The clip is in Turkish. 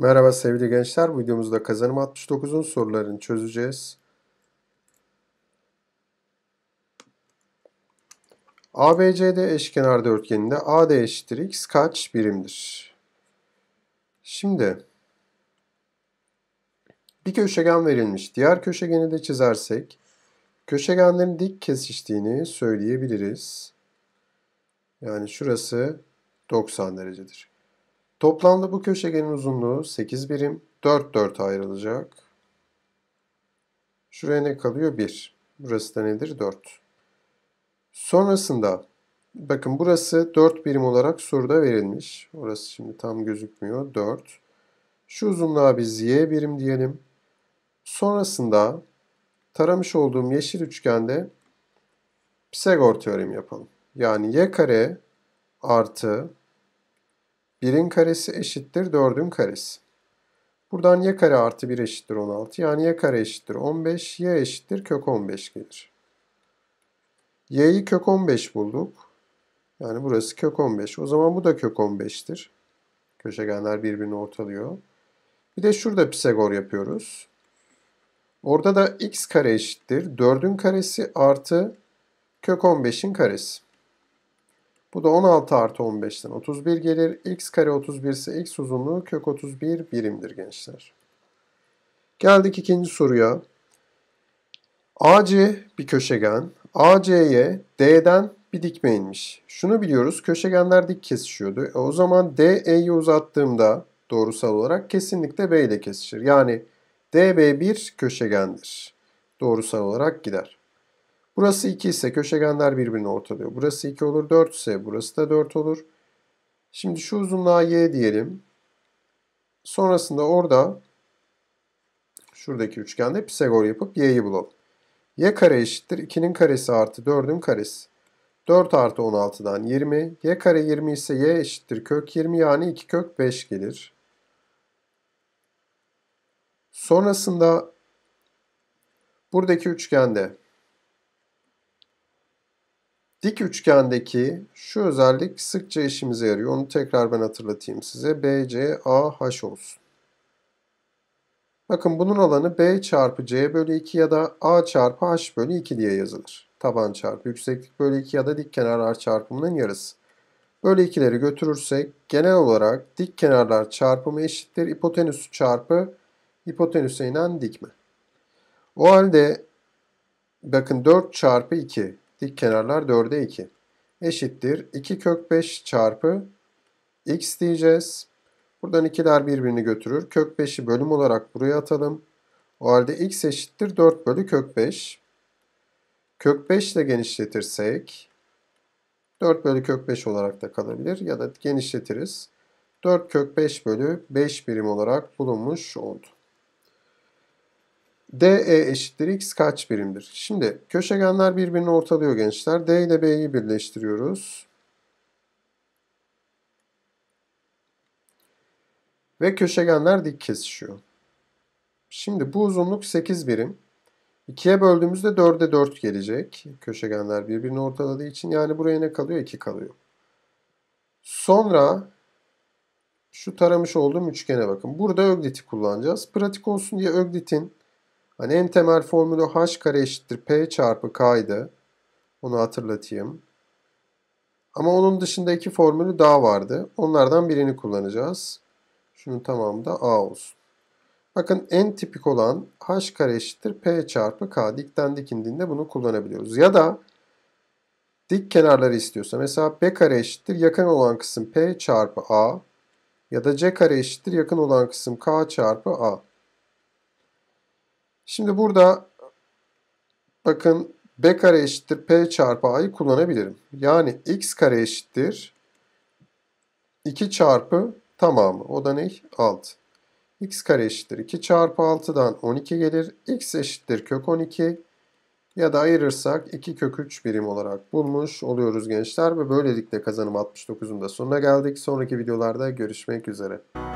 Merhaba sevgili gençler. Bu videomuzda kazanım 69'un sorularını çözeceğiz. ABCD eşkenar dörtgeninde AD eşittir x kaç birimdir? Şimdi bir köşegen verilmiş. Diğer köşegeni de çizersek köşegenlerin dik kesiştiğini söyleyebiliriz. Yani şurası 90 derecedir. Toplamda bu köşegenin uzunluğu 8 birim. 4 4 ayrılacak. Şuraya ne kalıyor? 1. Burası da nedir? 4. Sonrasında bakın burası 4 birim olarak soruda verilmiş. Orası şimdi tam gözükmüyor. 4. Şu uzunluğa biz y birim diyelim. Sonrasında taramış olduğum yeşil üçgende Pisagor teoremi yapalım. Yani y kare artı 1'in karesi eşittir 4'ün karesi. Buradan y kare artı 1 eşittir 16. Yani y kare eşittir 15. y eşittir kök 15 gelir. y'yi kök 15 bulduk. Yani burası kök 15. O zaman bu da kök 15'tir. Köşegenler birbirini ortalıyor. Bir de şurada Pisagor yapıyoruz. Orada da x kare eşittir. 4'ün karesi artı kök 15'in karesi. Bu da 16 artı 15'ten 31 gelir. X kare 31 ise x uzunluğu kök 31 birimdir gençler. Geldik ikinci soruya. AC bir köşegen. AC'ye D'den bir dikme inmiş. Şunu biliyoruz köşegenler dik kesişiyordu. E o zaman DE'yi uzattığımda doğrusal olarak kesinlikle B ile kesişir. Yani DB bir köşegendir. Doğrusal olarak gider. Burası 2 ise köşegenler birbirini ortalıyor. Burası 2 olur 4 ise burası da 4 olur. Şimdi şu uzunluğa y diyelim. Sonrasında orada şuradaki üçgende Pisagor yapıp y'yi bulalım. y kare eşittir 2'nin karesi artı 4'ün karesi. 4 artı 16'dan 20. y kare 20 ise y eşittir kök 20 yani 2 kök 5 gelir. Sonrasında buradaki üçgende Dik üçgendeki şu özellik sıkça işimize yarıyor. Onu tekrar ben hatırlatayım size. BCAH olsun. Bakın bunun alanı B çarpı C bölü 2 ya da A çarpı H bölü 2 diye yazılır. Taban çarpı yükseklik bölü 2 ya da dik kenarlar çarpımının yarısı. Böyle ikileri götürürsek genel olarak dik kenarlar çarpımı eşittir. Hipotenüs çarpı hipotenüse inen dikme. O halde bakın 4 çarpı 2 dik kenarlar 4'e 2 eşittir 2 kök 5 çarpı x diyeceğiz. Buradan ikiler birbirini götürür. Kök 5'i bölüm olarak buraya atalım. O halde x eşittir 4 bölü kök 5. Kök 5 ile genişletirsek 4 bölü kök 5 olarak da kalabilir ya da genişletiriz. 4 kök 5 bölü 5 birim olarak bulunmuş oldu. DE eşittir x kaç birimdir? Şimdi köşegenler birbirini ortalıyor gençler. D ile B'yi birleştiriyoruz. Ve köşegenler dik kesişiyor. Şimdi bu uzunluk 8 birim. 2'ye böldüğümüzde 4'e 4 gelecek. Köşegenler birbirini ortaladığı için. Yani buraya ne kalıyor? 2 kalıyor. Sonra şu taramış olduğum üçgene bakın. Burada ögliti kullanacağız. Pratik olsun diye öglitin Hani en temel formülü h kare eşittir p çarpı k idi. Onu hatırlatayım. Ama onun dışında iki formülü daha vardı. Onlardan birini kullanacağız. Şunun tamamı da a olsun. Bakın en tipik olan h kare eşittir p çarpı k. Dikten dikindiğinde bunu kullanabiliyoruz. Ya da dik kenarları istiyorsa mesela b kare eşittir yakın olan kısım p çarpı a ya da c kare eşittir yakın olan kısım k çarpı a. Şimdi burada bakın b kare eşittir p çarpı a'yı kullanabilirim. Yani x kare eşittir 2 çarpı tamamı. O da ne? 6. x kare eşittir 2 çarpı 6'dan 12 gelir. x eşittir kök 12 ya da ayırırsak 2 kök 3 birim olarak bulmuş oluyoruz gençler ve böylelikle kazanım 69'un da sonuna geldik. Sonraki videolarda görüşmek üzere.